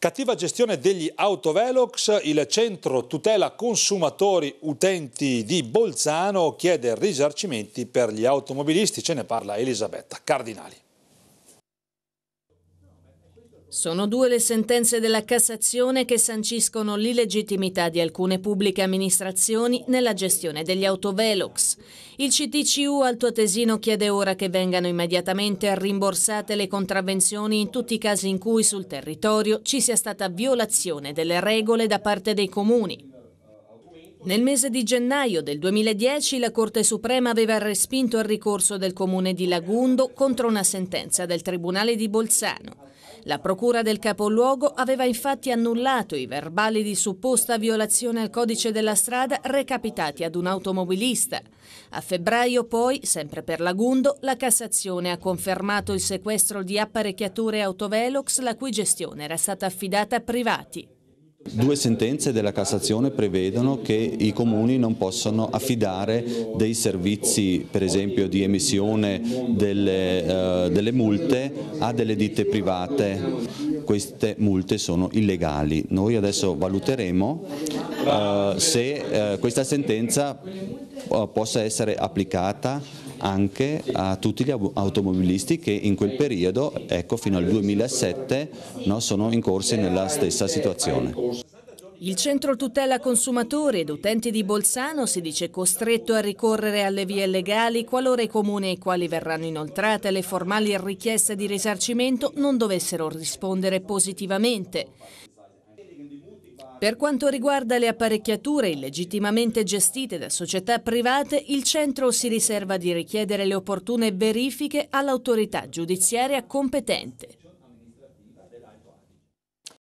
Cattiva gestione degli autovelox, il centro tutela consumatori utenti di Bolzano chiede risarcimenti per gli automobilisti, ce ne parla Elisabetta Cardinali. Sono due le sentenze della Cassazione che sanciscono l'illegittimità di alcune pubbliche amministrazioni nella gestione degli autovelox. Il CTCU altoatesino chiede ora che vengano immediatamente rimborsate le contravvenzioni in tutti i casi in cui sul territorio ci sia stata violazione delle regole da parte dei comuni. Nel mese di gennaio del 2010 la Corte Suprema aveva respinto il ricorso del comune di Lagundo contro una sentenza del Tribunale di Bolzano. La Procura del Capoluogo aveva infatti annullato i verbali di supposta violazione al codice della strada recapitati ad un automobilista. A febbraio poi, sempre per Lagundo, la Cassazione ha confermato il sequestro di apparecchiature autovelox la cui gestione era stata affidata a privati. Due sentenze della Cassazione prevedono che i comuni non possono affidare dei servizi, per esempio di emissione delle, eh, delle multe, a delle ditte private. Queste multe sono illegali. Noi adesso valuteremo eh, se eh, questa sentenza eh, possa essere applicata anche a tutti gli automobilisti che in quel periodo, ecco fino al 2007, no, sono incorsi nella stessa situazione. Il centro tutela consumatori ed utenti di Bolzano si dice costretto a ricorrere alle vie legali qualora i comuni ai quali verranno inoltrate le formali richieste di risarcimento non dovessero rispondere positivamente. Per quanto riguarda le apparecchiature illegittimamente gestite da società private, il centro si riserva di richiedere le opportune verifiche all'autorità giudiziaria competente.